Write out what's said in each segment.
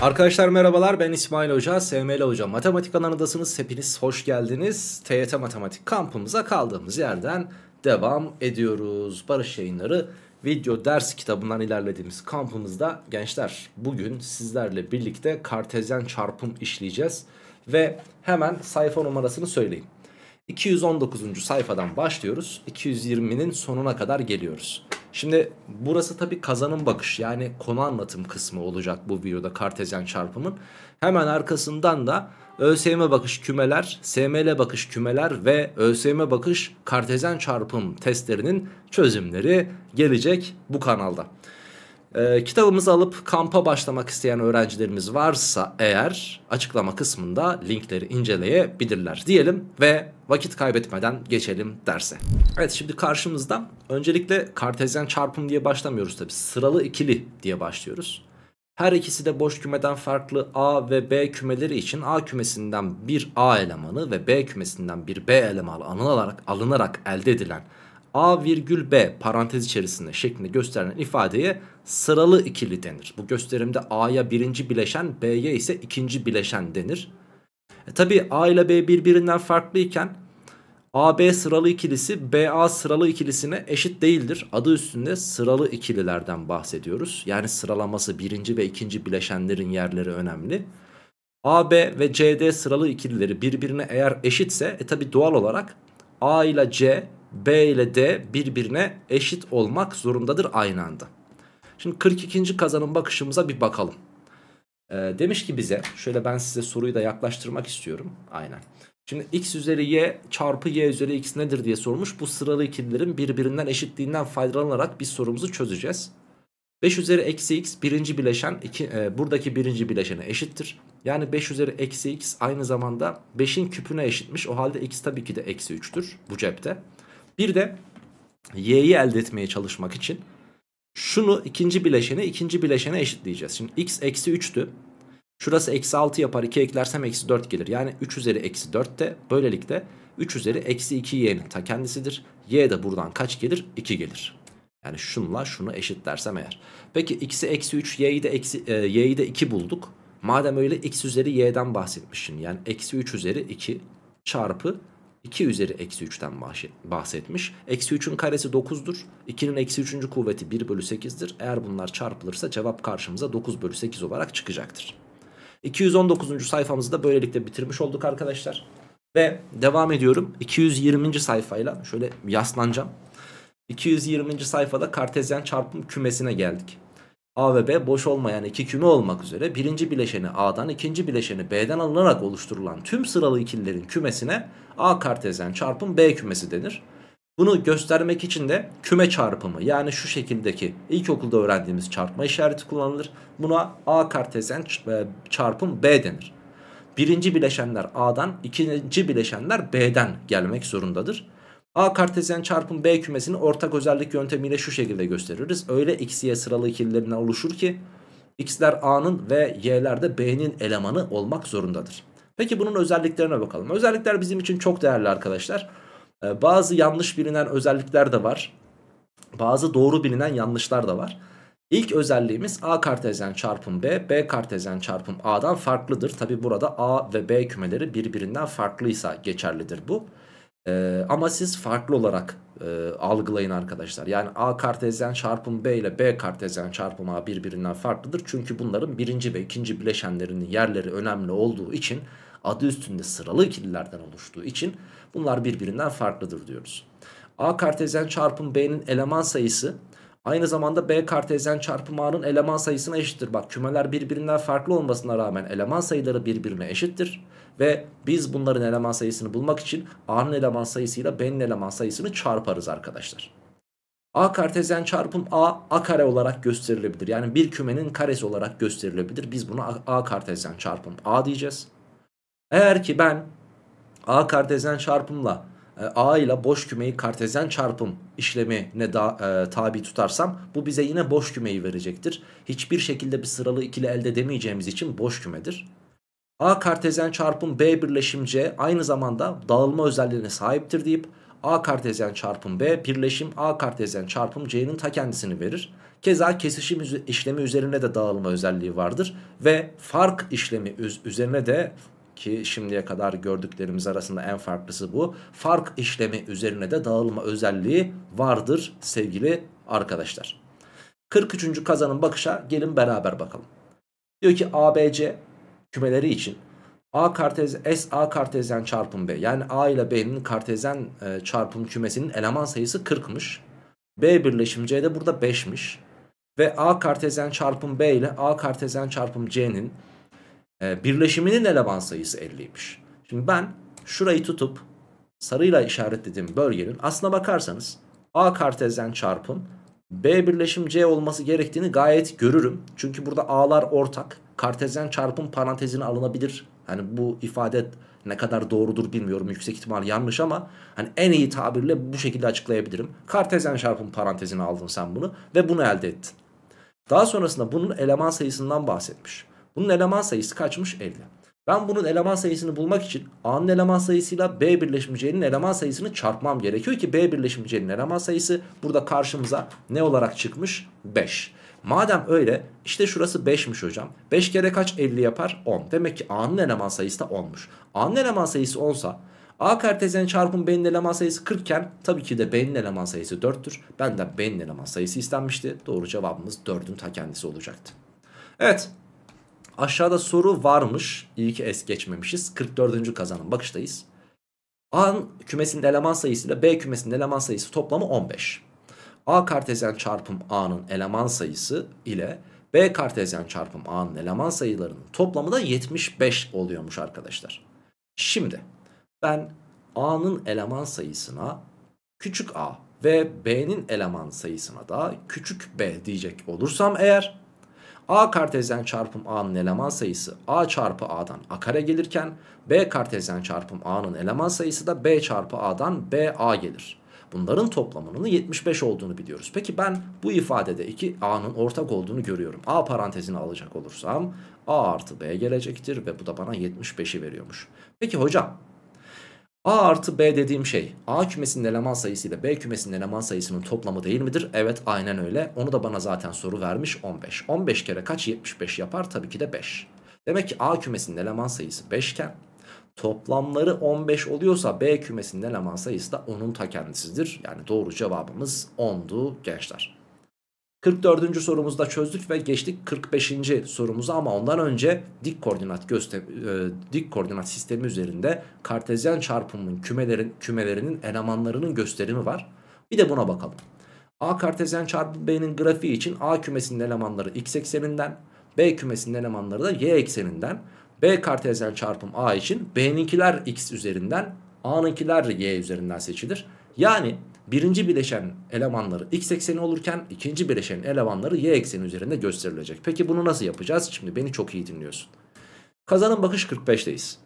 Arkadaşlar merhabalar ben İsmail Hoca, SML Hoca. Matematik kanalındasınız. Hepiniz hoş geldiniz. TYT Matematik kampımıza kaldığımız yerden devam ediyoruz. Barış Yayınları video ders kitabından ilerlediğimiz kampımızda gençler bugün sizlerle birlikte kartezyen çarpım işleyeceğiz. Ve hemen sayfa numarasını söyleyeyim. 219. sayfadan başlıyoruz. 220'nin sonuna kadar geliyoruz. Şimdi burası tabi kazanım bakış yani konu anlatım kısmı olacak bu videoda kartezyen çarpımın. Hemen arkasından da ÖSYM bakış kümeler, SML bakış kümeler ve ÖSYM bakış kartezyen çarpım testlerinin çözümleri gelecek bu kanalda. E, kitabımızı alıp kampa başlamak isteyen öğrencilerimiz varsa eğer açıklama kısmında linkleri inceleyebilirler diyelim ve vakit kaybetmeden geçelim derse. Evet şimdi karşımızda öncelikle kartezyen çarpım diye başlamıyoruz tabi sıralı ikili diye başlıyoruz. Her ikisi de boş kümeden farklı A ve B kümeleri için A kümesinden bir A elemanı ve B kümesinden bir B elemanı alınarak, alınarak elde edilen A virgül B parantez içerisinde şeklinde gösterilen ifadeye sıralı ikili denir. Bu gösterimde A'ya birinci bileşen B'ye ise ikinci bileşen denir. E tabi A ile B birbirinden farklıyken AB sıralı ikilisi BA sıralı ikilisine eşit değildir. Adı üstünde sıralı ikililerden bahsediyoruz. Yani sıralaması birinci ve ikinci bileşenlerin yerleri önemli. AB ve CD sıralı ikilileri birbirine eğer eşitse e tabi doğal olarak A ile C, B ile D birbirine eşit olmak zorundadır aynı anda. Şimdi 42. kazanın bakışımıza bir bakalım. Ee, demiş ki bize, şöyle ben size soruyu da yaklaştırmak istiyorum. Aynen. Şimdi x üzeri y çarpı y üzeri x nedir diye sormuş. Bu sıralı ikililerin birbirinden eşitliğinden faydalanarak biz sorumuzu çözeceğiz. 5 üzeri eksi x birinci bileşen iki, e, buradaki birinci bileşene eşittir. Yani 5 üzeri eksi x aynı zamanda 5'in küpüne eşitmiş. O halde x tabii ki de eksi 3'tür bu cepte. Bir de y'yi elde etmeye çalışmak için şunu ikinci bileşene ikinci bileşene eşitleyeceğiz. Şimdi x eksi 3'tü. Şurası eksi 6 yapar 2 eklersem eksi 4 gelir. Yani 3 üzeri eksi 4 de böylelikle 3 üzeri eksi 2y'nin ta kendisidir. y de buradan kaç gelir? 2 gelir. Yani şunla şunu eşitlersem eğer. Peki x'i eksi 3 y'yi de, eksi, e, y'yi de 2 bulduk. Madem öyle x üzeri y'den bahsetmişim Yani eksi 3 üzeri 2 çarpı 2 üzeri eksi 3'ten bahsetmiş. Eksi 3'ün karesi 9'dur. 2'nin eksi 3. kuvveti 1 bölü 8'dir. Eğer bunlar çarpılırsa cevap karşımıza 9 bölü 8 olarak çıkacaktır. 219. sayfamızı da böylelikle bitirmiş olduk arkadaşlar. Ve devam ediyorum. 220. sayfayla şöyle yaslanacağım. 220. sayfada kartezyen çarpım kümesine geldik. A ve B boş olmayan iki küme olmak üzere birinci bileşeni A'dan ikinci bileşeni B'den alınarak oluşturulan tüm sıralı ikililerin kümesine A kartezyen çarpım B kümesi denir. Bunu göstermek için de küme çarpımı yani şu şekildeki ilkokulda öğrendiğimiz çarpma işareti kullanılır. Buna A kartezyen e, çarpım B denir. Birinci bileşenler A'dan, ikinci bileşenler B'den gelmek zorundadır. A kartezyen çarpım B kümesini ortak özellik yöntemiyle şu şekilde gösteririz. Öyle x y sıralı ikililerine oluşur ki x'ler A'nın ve y'ler de B'nin elemanı olmak zorundadır. Peki bunun özelliklerine bakalım. Özellikler bizim için çok değerli arkadaşlar. Ee, bazı yanlış bilinen özellikler de var. Bazı doğru bilinen yanlışlar da var. İlk özelliğimiz A kartezyen çarpım B, B kartezyen çarpım A'dan farklıdır. Tabi burada A ve B kümeleri birbirinden farklıysa geçerlidir bu. E, ama siz farklı olarak e, algılayın arkadaşlar. Yani A kartezyen çarpım B ile B kartezyen çarpım A birbirinden farklıdır. Çünkü bunların birinci ve ikinci bileşenlerinin yerleri önemli olduğu için adı üstünde sıralı ikililerden oluştuğu için bunlar birbirinden farklıdır diyoruz. A kartezyen çarpım B'nin eleman sayısı Aynı zamanda B kartezyen çarpımı A'nın eleman sayısına eşittir. Bak kümeler birbirinden farklı olmasına rağmen eleman sayıları birbirine eşittir. Ve biz bunların eleman sayısını bulmak için A'nın eleman sayısıyla B'nin eleman sayısını çarparız arkadaşlar. A kartezyen çarpım A, A kare olarak gösterilebilir. Yani bir kümenin karesi olarak gösterilebilir. Biz buna A, A kartezyen çarpım A diyeceğiz. Eğer ki ben A kartezyen çarpımla e, A ile boş kümeyi kartezyen çarpım işlemine da, e, tabi tutarsam bu bize yine boş kümeyi verecektir. Hiçbir şekilde bir sıralı ikili elde edemeyeceğimiz için boş kümedir. A kartezyen çarpım B birleşim C aynı zamanda dağılma özelliğine sahiptir deyip A kartezyen çarpım B birleşim A kartezyen çarpım C'nin ta kendisini verir. Keza kesişim işlemi üzerine de dağılma özelliği vardır ve fark işlemi üzerine de ki şimdiye kadar gördüklerimiz arasında en farklısı bu. Fark işlemi üzerine de dağılma özelliği vardır sevgili arkadaşlar. 43. kazanın bakışa gelin beraber bakalım. Diyor ki ABC kümeleri için A kartez S A kartezyen çarpım B. Yani A ile B'nin kartezyen e, çarpım kümesinin eleman sayısı 40'mış. B birleşim C de burada 5'miş. Ve A kartezyen çarpım B ile A kartezyen çarpım C'nin e, birleşiminin eleman sayısı 50'ymiş. Şimdi ben şurayı tutup sarıyla işaretlediğim bölgenin aslına bakarsanız A kartezyen çarpım B birleşim C olması gerektiğini gayet görürüm. Çünkü burada A'lar ortak. Kartezyen çarpım parantezine alınabilir. Hani bu ifade ne kadar doğrudur bilmiyorum. Yüksek ihtimal yanlış ama hani en iyi tabirle bu şekilde açıklayabilirim. Kartezyen çarpım parantezine aldın sen bunu ve bunu elde ettin. Daha sonrasında bunun eleman sayısından bahsetmiş. Bunun eleman sayısı kaçmış? 50. Ben bunun eleman sayısını bulmak için A'nın eleman sayısıyla B birleşimcenin eleman sayısını çarpmam gerekiyor ki B birleşimcenin eleman sayısı burada karşımıza ne olarak çıkmış? 5. Madem öyle işte şurası 5'miş hocam. 5 kere kaç 50 yapar? 10. Demek ki A'nın eleman sayısı da 10'muş. A'nın eleman sayısı 10'sa A kartezyen çarpım B'nin eleman sayısı 40 iken tabii ki de B'nin eleman sayısı 4'tür. Benden B'nin eleman sayısı istenmişti. Doğru cevabımız 4'ün ta kendisi olacaktı. Evet Aşağıda soru varmış. İyi ki es geçmemişiz. 44. kazanın bakıştayız. A kümesinin eleman sayısı ile B kümesinin eleman sayısı toplamı 15. A kartezyen çarpım A'nın eleman sayısı ile B kartezyen çarpım A'nın eleman sayılarının toplamı da 75 oluyormuş arkadaşlar. Şimdi ben A'nın eleman sayısına küçük A ve B'nin eleman sayısına da küçük B diyecek olursam eğer A kartezyen çarpım A'nın eleman sayısı A çarpı A'dan A kare gelirken B kartezyen çarpım A'nın eleman sayısı da B çarpı A'dan B A gelir. Bunların toplamının 75 olduğunu biliyoruz. Peki ben bu ifadede iki A'nın ortak olduğunu görüyorum. A parantezini alacak olursam A artı B gelecektir ve bu da bana 75'i veriyormuş. Peki hocam A artı B dediğim şey A kümesinin eleman sayısı ile B kümesinin eleman sayısının toplamı değil midir? Evet aynen öyle. Onu da bana zaten soru vermiş 15. 15 kere kaç 75 yapar? Tabii ki de 5. Demek ki A kümesinin eleman sayısı 5 iken toplamları 15 oluyorsa B kümesinin eleman sayısı da 10'un ta kendisidir. Yani doğru cevabımız 10'du gençler. 44. sorumuzda çözdük ve geçtik 45. sorumuza ama ondan önce dik koordinat göster e, dik koordinat sistemi üzerinde kartezyen çarpımın kümelerin kümelerinin elemanlarının gösterimi var. Bir de buna bakalım. A kartezyen çarpı B'nin grafiği için A kümesinin elemanları x ekseninden, B kümesinin elemanları da y ekseninden, B kartezyen çarpım A için B'ninkiler x üzerinden, A'nınkiler y üzerinden seçilir. Yani birinci bileşen elemanları x ekseni olurken ikinci bileşenin elemanları y ekseni üzerinde gösterilecek. Peki bunu nasıl yapacağız? Şimdi beni çok iyi dinliyorsun. Kazanın bakış 45'teyiz.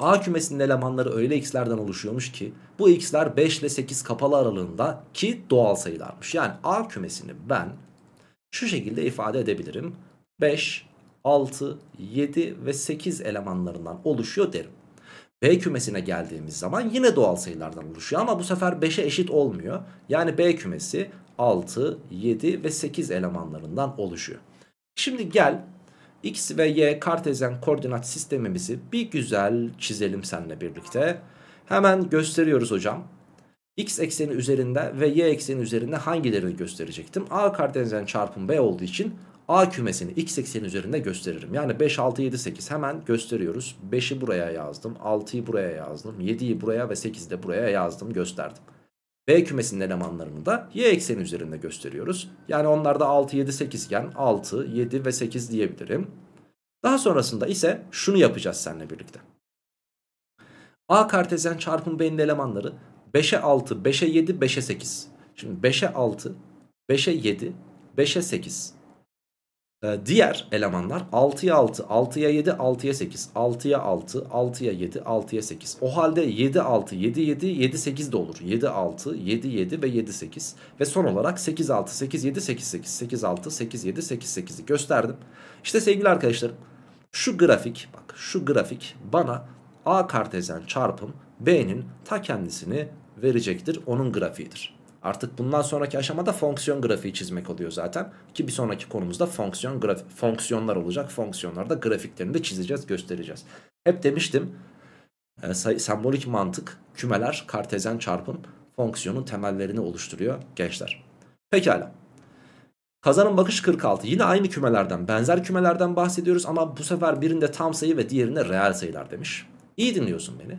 A kümesinin elemanları öyle x'lerden oluşuyormuş ki bu x'ler 5 ile 8 kapalı aralığında ki doğal sayılarmış. Yani A kümesini ben şu şekilde ifade edebilirim. 5, 6, 7 ve 8 elemanlarından oluşuyor derim. B kümesine geldiğimiz zaman yine doğal sayılardan oluşuyor ama bu sefer 5'e eşit olmuyor. Yani B kümesi 6, 7 ve 8 elemanlarından oluşuyor. Şimdi gel x ve y kartezyen koordinat sistemimizi bir güzel çizelim seninle birlikte. Hemen gösteriyoruz hocam. X ekseni üzerinde ve y ekseni üzerinde hangilerini gösterecektim? A kartezyen çarpım B olduğu için A kümesini x ekseni üzerinde gösteririm. Yani 5, 6, 7, 8 hemen gösteriyoruz. 5'i buraya yazdım, 6'yı buraya yazdım, 7'yi buraya ve 8'i de buraya yazdım, gösterdim. B kümesinin elemanlarını da y ekseni üzerinde gösteriyoruz. Yani onlar da 6, 7, 8 iken 6, 7 ve 8 diyebilirim. Daha sonrasında ise şunu yapacağız seninle birlikte. A kartezyen çarpım B'nin elemanları 5'e 6, 5'e 7, 5'e 8. Şimdi 5'e 6, 5'e 7, 5'e 8. Ee, diğer elemanlar 6'ya 6, 6'ya 7, 6'ya 8, 6'ya 6, 6'ya 7, 6'ya 8. O halde 7, 6, 7, 7, 7, 8 de olur. 7, 6, 7, 7 ve 7, 8. Ve son olarak 8, 6, 8, 7, 8, 8, 8, 6, 8, 7, 8, 8'i gösterdim. İşte sevgili arkadaşlarım şu grafik bak şu grafik bana A kartezyen çarpım B'nin ta kendisini verecektir. Onun grafiğidir. Artık bundan sonraki aşamada fonksiyon grafiği çizmek oluyor zaten. Ki bir sonraki konumuzda fonksiyon grafik, fonksiyonlar olacak. Fonksiyonlarda grafiklerini de çizeceğiz, göstereceğiz. Hep demiştim e, sembolik mantık, kümeler, kartezyen çarpım fonksiyonun temellerini oluşturuyor gençler. Pekala. Kazanın bakış 46. Yine aynı kümelerden, benzer kümelerden bahsediyoruz ama bu sefer birinde tam sayı ve diğerinde reel sayılar demiş. İyi dinliyorsun beni.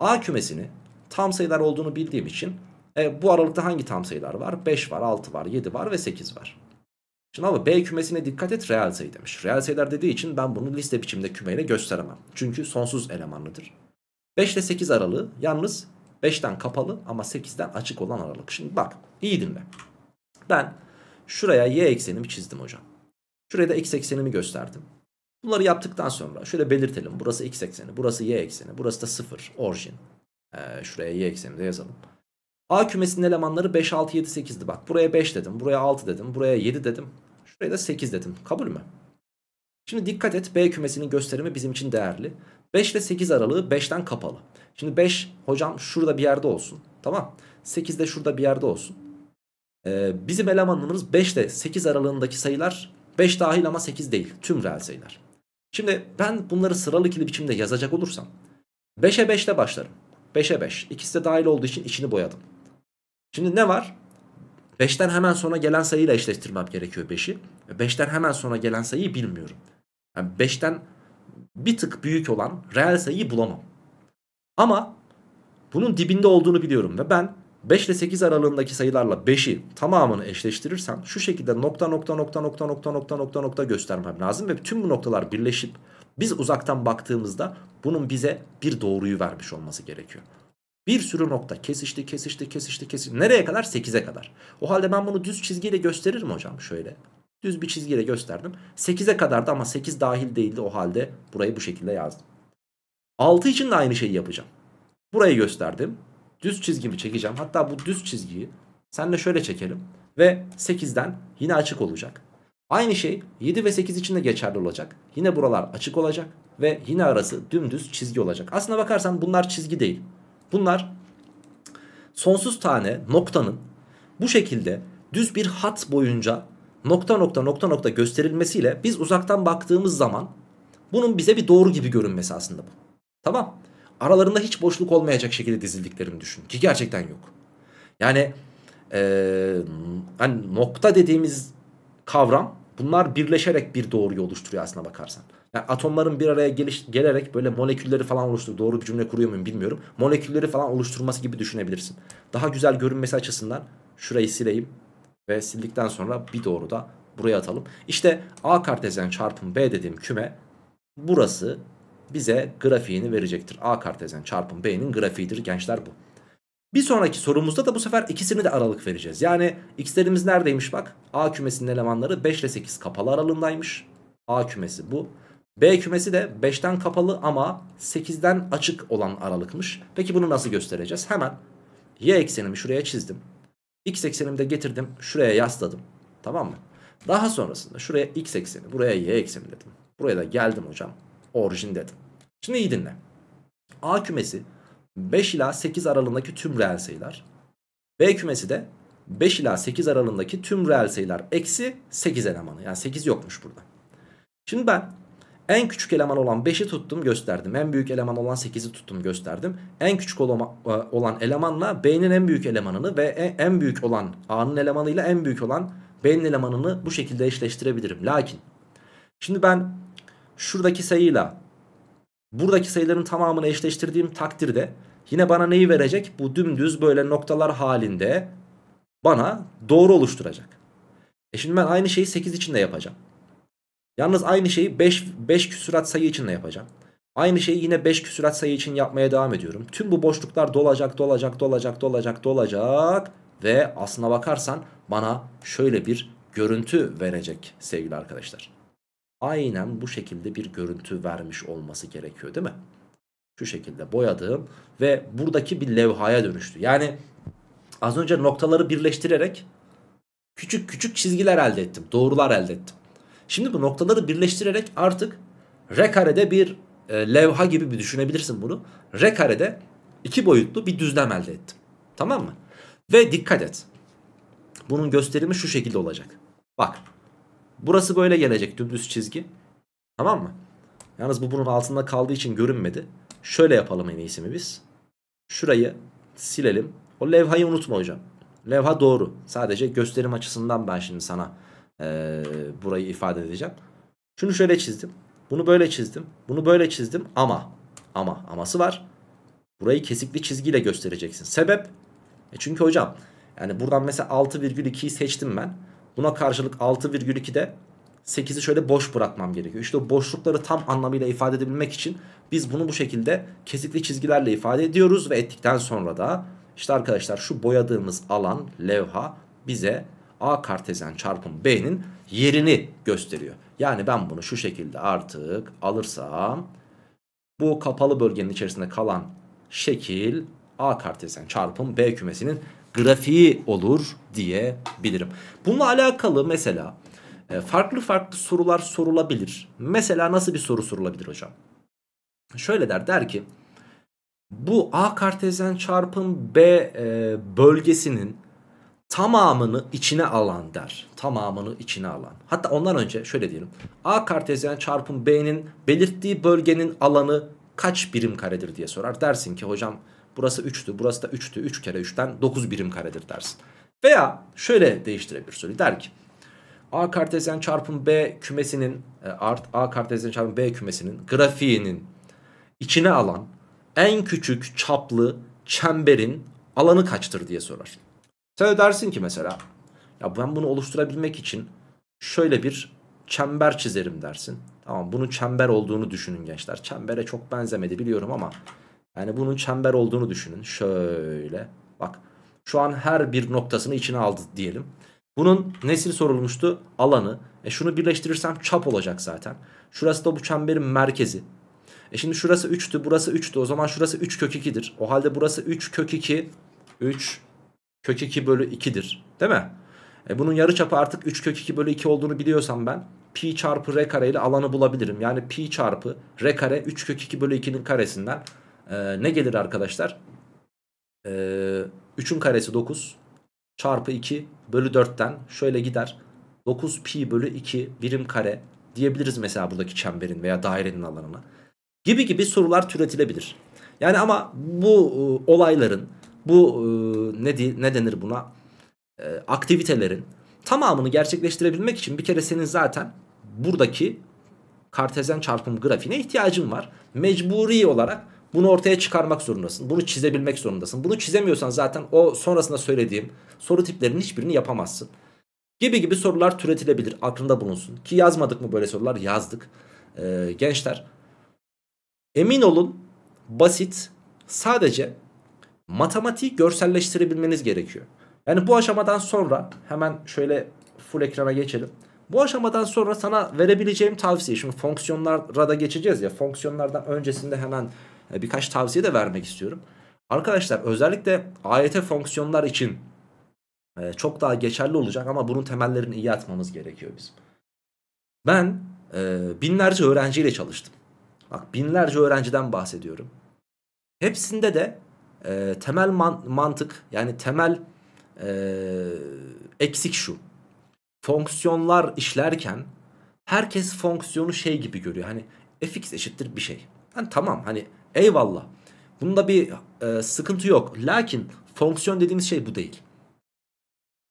A kümesini tam sayılar olduğunu bildiğim için e, bu aralıkta hangi tam sayılar var? 5 var, 6 var, 7 var ve 8 var. Şimdi ama B kümesine dikkat et reel sayı demiş. Reel sayılar dediği için ben bunu liste biçimde kümeyle gösteremem. Çünkü sonsuz elemanlıdır. 5 ile 8 aralığı yalnız 5'ten kapalı ama 8'den açık olan aralık. Şimdi bak iyi dinle. Ben şuraya y eksenimi çizdim hocam. Şuraya da x eksenimi gösterdim. Bunları yaptıktan sonra şöyle belirtelim. Burası x ekseni, burası y ekseni, burası da 0 orijin. Ee, şuraya y eksenimi de yazalım. A kümesinin elemanları 5, 6, 7, 8'di. Bak buraya 5 dedim, buraya 6 dedim, buraya 7 dedim. Şuraya da 8 dedim. Kabul mü? Şimdi dikkat et B kümesinin gösterimi bizim için değerli. 5 ile 8 aralığı 5'ten kapalı. Şimdi 5 hocam şurada bir yerde olsun. Tamam. 8 de şurada bir yerde olsun. Ee, bizim elemanlarımız 5 ile 8 aralığındaki sayılar 5 dahil ama 8 değil. Tüm reel sayılar. Şimdi ben bunları sıralı ikili biçimde yazacak olursam 5'e 5 ile başlarım. 5'e 5. İkisi de dahil olduğu için içini boyadım. Şimdi ne var? 5'ten hemen sonra gelen sayıyla eşleştirmem gerekiyor 5'i. 5'ten hemen sonra gelen sayıyı bilmiyorum. Yani 5'ten bir tık büyük olan reel sayıyı bulamam. Ama bunun dibinde olduğunu biliyorum ve ben 5 ile 8 aralığındaki sayılarla 5'i tamamını eşleştirirsem şu şekilde nokta nokta nokta nokta nokta nokta nokta nokta göstermem lazım ve tüm bu noktalar birleşip biz uzaktan baktığımızda bunun bize bir doğruyu vermiş olması gerekiyor. Bir sürü nokta kesişti kesişti kesişti kesişti. Nereye kadar? 8'e kadar. O halde ben bunu düz çizgiyle gösteririm hocam şöyle. Düz bir çizgiyle gösterdim. 8'e kadardı ama 8 dahil değildi o halde burayı bu şekilde yazdım. 6 için de aynı şeyi yapacağım. Burayı gösterdim. Düz çizgimi çekeceğim. Hatta bu düz çizgiyi senle şöyle çekelim. Ve 8'den yine açık olacak. Aynı şey 7 ve 8 için de geçerli olacak. Yine buralar açık olacak. Ve yine arası dümdüz çizgi olacak. Aslına bakarsan bunlar çizgi değil. Bunlar sonsuz tane noktanın bu şekilde düz bir hat boyunca nokta nokta nokta nokta gösterilmesiyle biz uzaktan baktığımız zaman bunun bize bir doğru gibi görünmesi aslında bu. Tamam. Aralarında hiç boşluk olmayacak şekilde dizildiklerini düşün ki gerçekten yok. Yani ee, hani nokta dediğimiz kavram bunlar birleşerek bir doğruyu oluşturuyor aslına bakarsan. Yani atomların bir araya geliş, gelerek böyle molekülleri falan oluştur. Doğru bir cümle kuruyor muyum bilmiyorum. Molekülleri falan oluşturması gibi düşünebilirsin. Daha güzel görünmesi açısından şurayı sileyim. Ve sildikten sonra bir doğru da buraya atalım. İşte A kartezyen çarpım B dediğim küme burası bize grafiğini verecektir. A kartezyen çarpım B'nin grafiğidir gençler bu. Bir sonraki sorumuzda da bu sefer ikisini de aralık vereceğiz. Yani x'lerimiz neredeymiş bak. A kümesinin elemanları 5 ile 8 kapalı aralığındaymış. A kümesi bu. B kümesi de 5'ten kapalı ama 8'den açık olan aralıkmış. Peki bunu nasıl göstereceğiz? Hemen y eksenimi şuraya çizdim. X eksenimi de getirdim. Şuraya yasladım. Tamam mı? Daha sonrasında şuraya x ekseni, buraya y ekseni dedim. Buraya da geldim hocam. Orijin dedim. Şimdi iyi dinle. A kümesi 5 ila 8 aralığındaki tüm reel sayılar. B kümesi de 5 ila 8 aralığındaki tüm reel sayılar eksi 8 elemanı. Yani 8 yokmuş burada. Şimdi ben en küçük eleman olan 5'i tuttum gösterdim. En büyük eleman olan 8'i tuttum gösterdim. En küçük e, olan elemanla B'nin en büyük elemanını ve e, en büyük olan A'nın elemanıyla en büyük olan B'nin elemanını bu şekilde eşleştirebilirim. Lakin şimdi ben şuradaki sayıyla buradaki sayıların tamamını eşleştirdiğim takdirde yine bana neyi verecek? Bu dümdüz böyle noktalar halinde bana doğru oluşturacak. E şimdi ben aynı şeyi 8 için de yapacağım. Yalnız aynı şeyi 5, 5 küsurat sayı için de yapacağım. Aynı şeyi yine 5 küsurat sayı için yapmaya devam ediyorum. Tüm bu boşluklar dolacak, dolacak, dolacak, dolacak, dolacak. Ve aslına bakarsan bana şöyle bir görüntü verecek sevgili arkadaşlar. Aynen bu şekilde bir görüntü vermiş olması gerekiyor değil mi? Şu şekilde boyadığım ve buradaki bir levhaya dönüştü. Yani az önce noktaları birleştirerek küçük küçük çizgiler elde ettim. Doğrular elde ettim. Şimdi bu noktaları birleştirerek artık R karede bir e, levha gibi bir düşünebilirsin bunu. R karede iki boyutlu bir düzlem elde ettim. Tamam mı? Ve dikkat et. Bunun gösterimi şu şekilde olacak. Bak. Burası böyle gelecek dümdüz çizgi. Tamam mı? Yalnız bu bunun altında kaldığı için görünmedi. Şöyle yapalım en iyisi mi biz? Şurayı silelim. O levhayı unutma hocam. Levha doğru. Sadece gösterim açısından ben şimdi sana e, burayı ifade edeceğim. Şunu şöyle çizdim. Bunu böyle çizdim. Bunu böyle çizdim ama ama aması var. Burayı kesikli çizgiyle göstereceksin. Sebep? E çünkü hocam yani buradan mesela 6,2'yi seçtim ben. Buna karşılık 6,2'de 8'i şöyle boş bırakmam gerekiyor. İşte o boşlukları tam anlamıyla ifade edebilmek için biz bunu bu şekilde kesikli çizgilerle ifade ediyoruz ve ettikten sonra da işte arkadaşlar şu boyadığımız alan levha bize A kartezen çarpım B'nin yerini gösteriyor. Yani ben bunu şu şekilde artık alırsam bu kapalı bölgenin içerisinde kalan şekil A kartezen çarpım B kümesinin grafiği olur diyebilirim. Bununla alakalı mesela e, farklı farklı sorular sorulabilir. Mesela nasıl bir soru sorulabilir hocam? Şöyle der der ki bu A kartezen çarpım B e, bölgesinin tamamını içine alan der. Tamamını içine alan. Hatta ondan önce şöyle diyelim. A kartezyen çarpım B'nin belirttiği bölgenin alanı kaç birim karedir diye sorar. Dersin ki hocam burası 3'tü burası da 3'tü 3 kere 3'ten 9 birim karedir dersin. Veya şöyle değiştirebilir soruyu der ki A kartezyen çarpım B kümesinin e, art A kartezyen çarpım B kümesinin grafiğinin içine alan en küçük çaplı çemberin alanı kaçtır diye sorar. Sen de dersin ki mesela ya ben bunu oluşturabilmek için şöyle bir çember çizerim dersin. Tamam bunun çember olduğunu düşünün gençler. Çembere çok benzemedi biliyorum ama yani bunun çember olduğunu düşünün. Şöyle bak şu an her bir noktasını içine aldı diyelim. Bunun nesi sorulmuştu? Alanı. E şunu birleştirirsem çap olacak zaten. Şurası da bu çemberin merkezi. E şimdi şurası 3'tü burası 3'tü o zaman şurası 3 kök 2'dir. O halde burası 3 kök 2 3 kök 2 bölü 2'dir. Değil mi? E bunun yarıçapı artık 3 kök 2 bölü 2 olduğunu biliyorsam ben pi çarpı r kare ile alanı bulabilirim. Yani pi çarpı r kare 3 kök 2 bölü 2'nin karesinden e, ne gelir arkadaşlar? E, 3'ün karesi 9 çarpı 2 bölü 4'ten şöyle gider. 9 pi bölü 2 birim kare diyebiliriz mesela buradaki çemberin veya dairenin alanına. Gibi gibi sorular türetilebilir. Yani ama bu e, olayların bu e, ne, de, ne denir buna e, aktivitelerin tamamını gerçekleştirebilmek için bir kere senin zaten buradaki kartezyen çarpım grafiğine ihtiyacın var. Mecburi olarak bunu ortaya çıkarmak zorundasın. Bunu çizebilmek zorundasın. Bunu çizemiyorsan zaten o sonrasında söylediğim soru tiplerinin hiçbirini yapamazsın. Gibi gibi sorular türetilebilir. Aklında bulunsun. Ki yazmadık mı böyle sorular? Yazdık. Ee, gençler emin olun basit sadece matematiği görselleştirebilmeniz gerekiyor. Yani bu aşamadan sonra hemen şöyle full ekrana geçelim. Bu aşamadan sonra sana verebileceğim tavsiye şimdi fonksiyonlara da geçeceğiz ya fonksiyonlardan öncesinde hemen e, birkaç tavsiye de vermek istiyorum. Arkadaşlar özellikle AYT fonksiyonlar için e, çok daha geçerli olacak ama bunun temellerini iyi atmamız gerekiyor bizim. Ben e, binlerce öğrenciyle çalıştım. Bak binlerce öğrenciden bahsediyorum. Hepsinde de e, temel man mantık yani temel e, eksik şu. Fonksiyonlar işlerken herkes fonksiyonu şey gibi görüyor. Hani fx eşittir bir şey. Yani tamam hani eyvallah. Bunda bir e, sıkıntı yok. Lakin fonksiyon dediğimiz şey bu değil.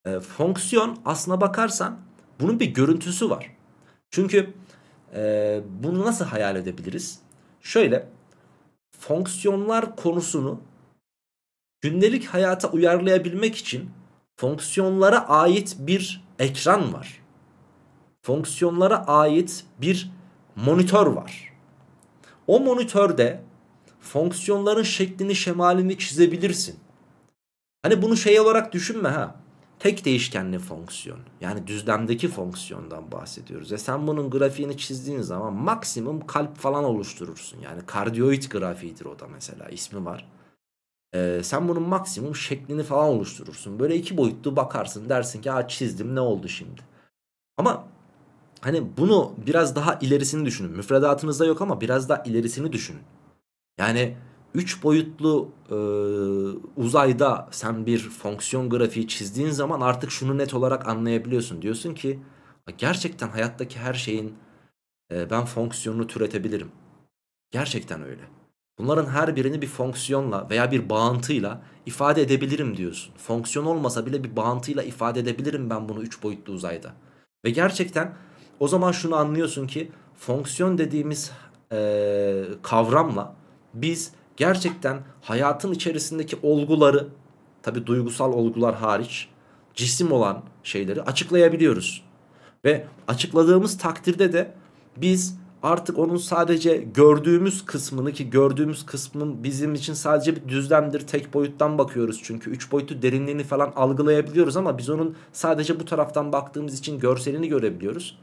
E, fonksiyon aslına bakarsan bunun bir görüntüsü var. Çünkü e, bunu nasıl hayal edebiliriz? Şöyle fonksiyonlar konusunu Gündelik hayata uyarlayabilmek için fonksiyonlara ait bir ekran var. Fonksiyonlara ait bir monitör var. O monitörde fonksiyonların şeklini şemalini çizebilirsin. Hani bunu şey olarak düşünme ha. Tek değişkenli fonksiyon yani düzlemdeki fonksiyondan bahsediyoruz. E sen bunun grafiğini çizdiğin zaman maksimum kalp falan oluşturursun. Yani kardiyoid grafiğidir o da mesela ismi var. Ee, sen bunun maksimum şeklini falan oluşturursun. Böyle iki boyutlu bakarsın dersin ki ha çizdim ne oldu şimdi. Ama hani bunu biraz daha ilerisini düşünün. Müfredatınızda yok ama biraz daha ilerisini düşünün. Yani üç boyutlu e, uzayda sen bir fonksiyon grafiği çizdiğin zaman artık şunu net olarak anlayabiliyorsun. Diyorsun ki gerçekten hayattaki her şeyin e, ben fonksiyonunu türetebilirim. Gerçekten öyle. Bunların her birini bir fonksiyonla veya bir bağıntıyla ifade edebilirim diyorsun. Fonksiyon olmasa bile bir bağıntıyla ifade edebilirim ben bunu 3 boyutlu uzayda. Ve gerçekten o zaman şunu anlıyorsun ki fonksiyon dediğimiz e, kavramla biz gerçekten hayatın içerisindeki olguları tabi duygusal olgular hariç cisim olan şeyleri açıklayabiliyoruz. Ve açıkladığımız takdirde de biz artık onun sadece gördüğümüz kısmını ki gördüğümüz kısmın bizim için sadece bir düzlemdir. Tek boyuttan bakıyoruz çünkü. Üç boyutu derinliğini falan algılayabiliyoruz ama biz onun sadece bu taraftan baktığımız için görselini görebiliyoruz.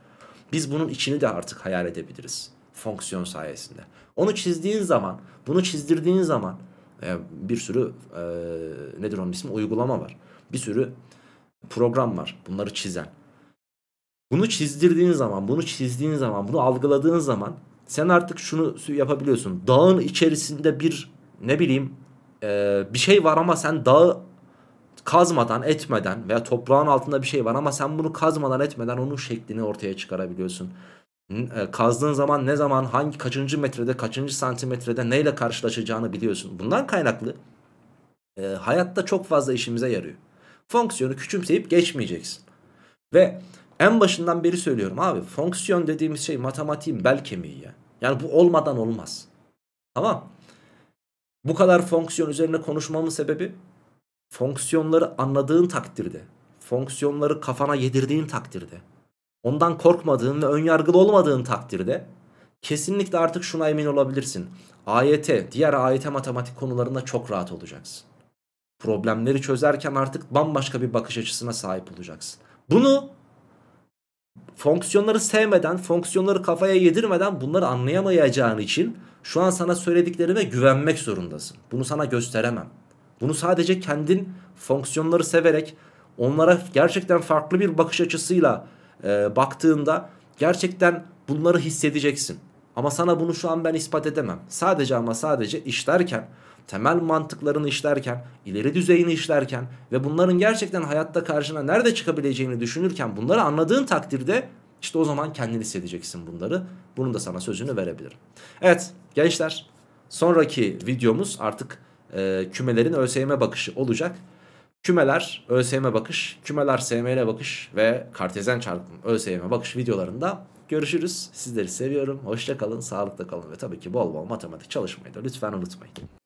Biz bunun içini de artık hayal edebiliriz fonksiyon sayesinde. Onu çizdiğin zaman, bunu çizdirdiğin zaman e, bir sürü e, nedir onun ismi uygulama var. Bir sürü program var bunları çizen. Bunu çizdirdiğin zaman, bunu çizdiğin zaman, bunu algıladığın zaman sen artık şunu yapabiliyorsun. Dağın içerisinde bir ne bileyim e, bir şey var ama sen dağı kazmadan etmeden veya toprağın altında bir şey var ama sen bunu kazmadan etmeden onun şeklini ortaya çıkarabiliyorsun. E, kazdığın zaman ne zaman hangi kaçıncı metrede kaçıncı santimetrede neyle karşılaşacağını biliyorsun. Bundan kaynaklı e, hayatta çok fazla işimize yarıyor. Fonksiyonu küçümseyip geçmeyeceksin. Ve en başından beri söylüyorum abi fonksiyon dediğimiz şey matematiğin bel kemiği ya. Yani bu olmadan olmaz. Tamam. Bu kadar fonksiyon üzerine konuşmamın sebebi fonksiyonları anladığın takdirde, fonksiyonları kafana yedirdiğin takdirde, ondan korkmadığın ve önyargılı olmadığın takdirde kesinlikle artık şuna emin olabilirsin. AYT, diğer AYT matematik konularında çok rahat olacaksın. Problemleri çözerken artık bambaşka bir bakış açısına sahip olacaksın. Bunu fonksiyonları sevmeden, fonksiyonları kafaya yedirmeden bunları anlayamayacağın için şu an sana söylediklerime güvenmek zorundasın. Bunu sana gösteremem. Bunu sadece kendin fonksiyonları severek onlara gerçekten farklı bir bakış açısıyla e, baktığında gerçekten bunları hissedeceksin. Ama sana bunu şu an ben ispat edemem. Sadece ama sadece işlerken temel mantıklarını işlerken, ileri düzeyini işlerken ve bunların gerçekten hayatta karşına nerede çıkabileceğini düşünürken bunları anladığın takdirde işte o zaman kendini hissedeceksin bunları. Bunun da sana sözünü verebilirim. Evet gençler sonraki videomuz artık e, kümelerin ÖSYM bakışı olacak. Kümeler, ÖSYM bakış, kümeler SML bakış ve kartezyen çarpım ÖSYM bakış videolarında görüşürüz. Sizleri seviyorum. Hoşça kalın, sağlıkla kalın ve tabii ki bol bol matematik çalışmayı da lütfen unutmayın.